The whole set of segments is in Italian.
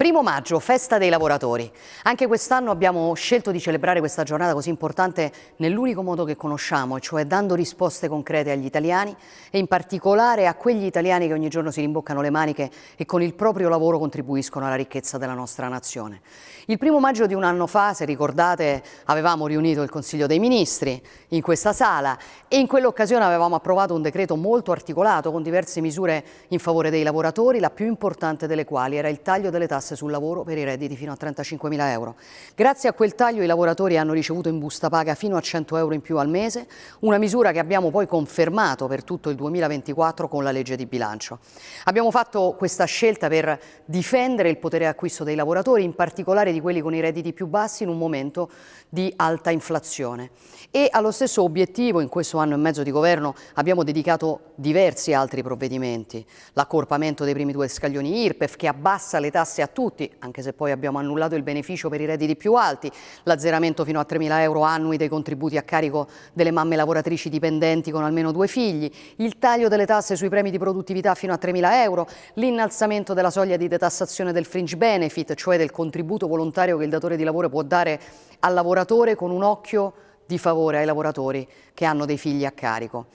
Primo maggio, festa dei lavoratori. Anche quest'anno abbiamo scelto di celebrare questa giornata così importante nell'unico modo che conosciamo, cioè dando risposte concrete agli italiani e in particolare a quegli italiani che ogni giorno si rimboccano le maniche e con il proprio lavoro contribuiscono alla ricchezza della nostra nazione. Il primo maggio di un anno fa, se ricordate, avevamo riunito il Consiglio dei Ministri in questa sala e in quell'occasione avevamo approvato un decreto molto articolato con diverse misure in favore dei lavoratori, la più importante delle quali era il taglio delle tasse tasse sul lavoro per i redditi fino a 35.000 euro. Grazie a quel taglio i lavoratori hanno ricevuto in busta paga fino a 100 euro in più al mese, una misura che abbiamo poi confermato per tutto il 2024 con la legge di bilancio. Abbiamo fatto questa scelta per difendere il potere acquisto dei lavoratori, in particolare di quelli con i redditi più bassi in un momento di alta inflazione. E allo stesso obiettivo in questo anno e mezzo di governo abbiamo dedicato diversi altri provvedimenti. L'accorpamento dei primi due scaglioni IRPEF che abbassa le tasse a tutti tutti, anche se poi abbiamo annullato il beneficio per i redditi più alti, l'azzeramento fino a 3.000 euro annui dei contributi a carico delle mamme lavoratrici dipendenti con almeno due figli, il taglio delle tasse sui premi di produttività fino a 3.000 euro, l'innalzamento della soglia di detassazione del fringe benefit, cioè del contributo volontario che il datore di lavoro può dare al lavoratore con un occhio di favore ai lavoratori che hanno dei figli a carico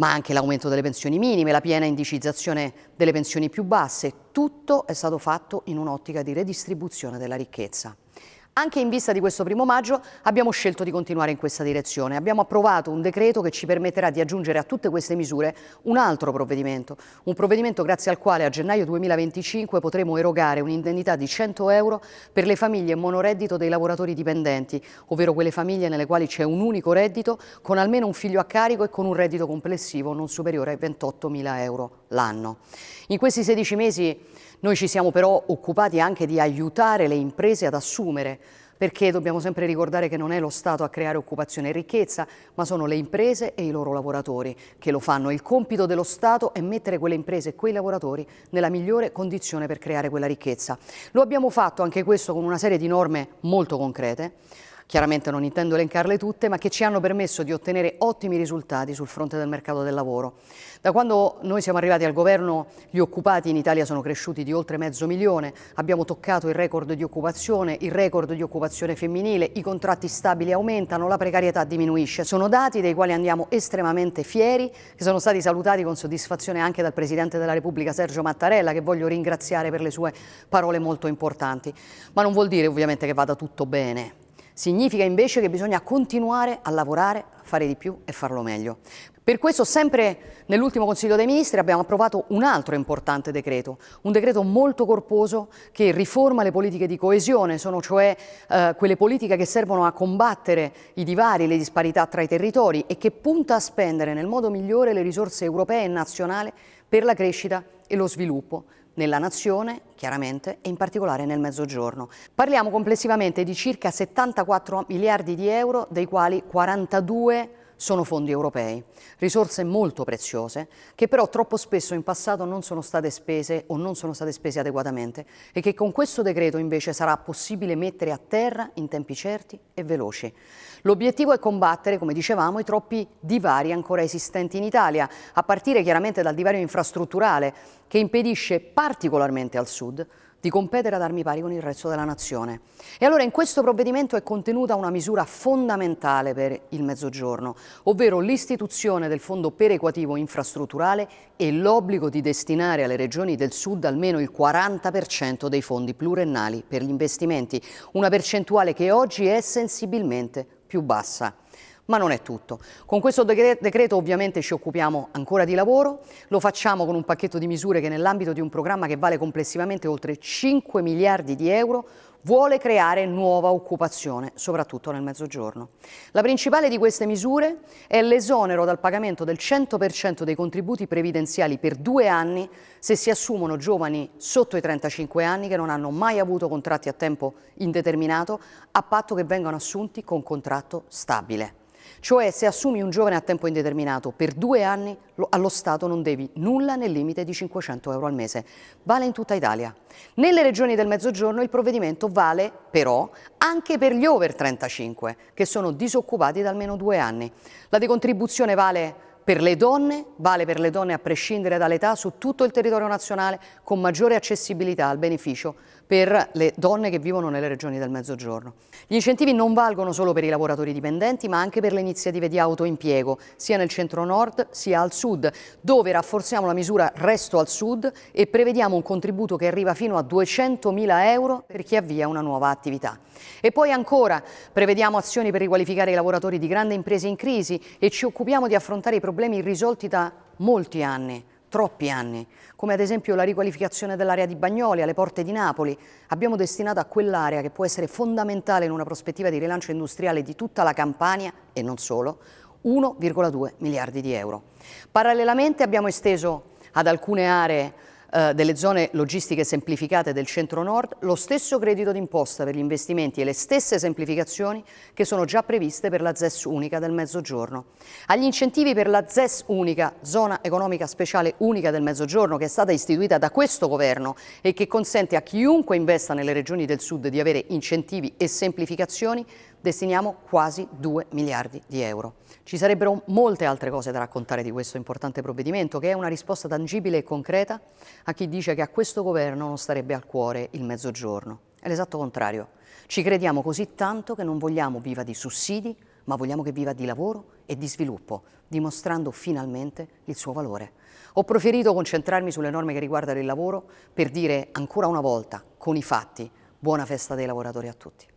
ma anche l'aumento delle pensioni minime, la piena indicizzazione delle pensioni più basse, tutto è stato fatto in un'ottica di redistribuzione della ricchezza. Anche in vista di questo primo maggio abbiamo scelto di continuare in questa direzione. Abbiamo approvato un decreto che ci permetterà di aggiungere a tutte queste misure un altro provvedimento, un provvedimento grazie al quale a gennaio 2025 potremo erogare un'indennità di 100 euro per le famiglie monoreddito dei lavoratori dipendenti, ovvero quelle famiglie nelle quali c'è un unico reddito con almeno un figlio a carico e con un reddito complessivo non superiore ai 28 mila euro l'anno. In questi 16 mesi noi ci siamo però occupati anche di aiutare le imprese ad assumere perché dobbiamo sempre ricordare che non è lo Stato a creare occupazione e ricchezza, ma sono le imprese e i loro lavoratori che lo fanno. Il compito dello Stato è mettere quelle imprese e quei lavoratori nella migliore condizione per creare quella ricchezza. Lo abbiamo fatto anche questo con una serie di norme molto concrete chiaramente non intendo elencarle tutte, ma che ci hanno permesso di ottenere ottimi risultati sul fronte del mercato del lavoro. Da quando noi siamo arrivati al governo gli occupati in Italia sono cresciuti di oltre mezzo milione, abbiamo toccato il record di occupazione, il record di occupazione femminile, i contratti stabili aumentano, la precarietà diminuisce. Sono dati dei quali andiamo estremamente fieri, che sono stati salutati con soddisfazione anche dal Presidente della Repubblica Sergio Mattarella, che voglio ringraziare per le sue parole molto importanti. Ma non vuol dire ovviamente che vada tutto bene Significa invece che bisogna continuare a lavorare, a fare di più e farlo meglio. Per questo sempre nell'ultimo Consiglio dei Ministri abbiamo approvato un altro importante decreto, un decreto molto corposo che riforma le politiche di coesione, sono cioè eh, quelle politiche che servono a combattere i divari, le disparità tra i territori e che punta a spendere nel modo migliore le risorse europee e nazionali per la crescita e lo sviluppo nella nazione, chiaramente, e in particolare nel Mezzogiorno. Parliamo complessivamente di circa 74 miliardi di euro, dei quali 42 miliardi sono fondi europei, risorse molto preziose che però troppo spesso in passato non sono state spese o non sono state spese adeguatamente e che con questo decreto invece sarà possibile mettere a terra in tempi certi e veloci. L'obiettivo è combattere, come dicevamo, i troppi divari ancora esistenti in Italia, a partire chiaramente dal divario infrastrutturale che impedisce particolarmente al sud di competere ad armi pari con il resto della nazione. E allora in questo provvedimento è contenuta una misura fondamentale per il Mezzogiorno, ovvero l'istituzione del Fondo perequativo infrastrutturale e l'obbligo di destinare alle regioni del Sud almeno il 40% dei fondi pluriennali per gli investimenti, una percentuale che oggi è sensibilmente più bassa. Ma non è tutto. Con questo decreto ovviamente ci occupiamo ancora di lavoro, lo facciamo con un pacchetto di misure che nell'ambito di un programma che vale complessivamente oltre 5 miliardi di euro vuole creare nuova occupazione, soprattutto nel mezzogiorno. La principale di queste misure è l'esonero dal pagamento del 100% dei contributi previdenziali per due anni se si assumono giovani sotto i 35 anni che non hanno mai avuto contratti a tempo indeterminato, a patto che vengano assunti con contratto stabile. Cioè se assumi un giovane a tempo indeterminato per due anni allo Stato non devi nulla nel limite di 500 euro al mese. Vale in tutta Italia. Nelle regioni del Mezzogiorno il provvedimento vale però anche per gli over 35 che sono disoccupati da almeno due anni. La decontribuzione vale per le donne, vale per le donne a prescindere dall'età, su tutto il territorio nazionale, con maggiore accessibilità al beneficio per le donne che vivono nelle regioni del Mezzogiorno. Gli incentivi non valgono solo per i lavoratori dipendenti, ma anche per le iniziative di autoimpiego, sia nel centro-nord sia al sud, dove rafforziamo la misura Resto al Sud e prevediamo un contributo che arriva fino a 200.000 euro per chi avvia una nuova attività. E poi ancora prevediamo azioni per riqualificare i lavoratori di grandi imprese in crisi e ci occupiamo di affrontare i problemi problemi irrisolti da molti anni, troppi anni, come ad esempio la riqualificazione dell'area di Bagnoli alle porte di Napoli. Abbiamo destinato a quell'area che può essere fondamentale in una prospettiva di rilancio industriale di tutta la Campania e non solo, 1,2 miliardi di euro. Parallelamente abbiamo esteso ad alcune aree eh, delle zone logistiche semplificate del centro-nord lo stesso credito d'imposta per gli investimenti e le stesse semplificazioni che sono già previste per la ZES unica del Mezzogiorno. Agli incentivi per la ZES unica, zona economica speciale unica del Mezzogiorno, che è stata istituita da questo governo e che consente a chiunque investa nelle regioni del sud di avere incentivi e semplificazioni, destiniamo quasi 2 miliardi di euro. Ci sarebbero molte altre cose da raccontare di questo importante provvedimento, che è una risposta tangibile e concreta a chi dice che a questo governo non starebbe al cuore il mezzogiorno. È l'esatto contrario. Ci crediamo così tanto che non vogliamo viva di sussidi, ma vogliamo che viva di lavoro e di sviluppo, dimostrando finalmente il suo valore. Ho preferito concentrarmi sulle norme che riguardano il lavoro per dire ancora una volta, con i fatti, buona festa dei lavoratori a tutti.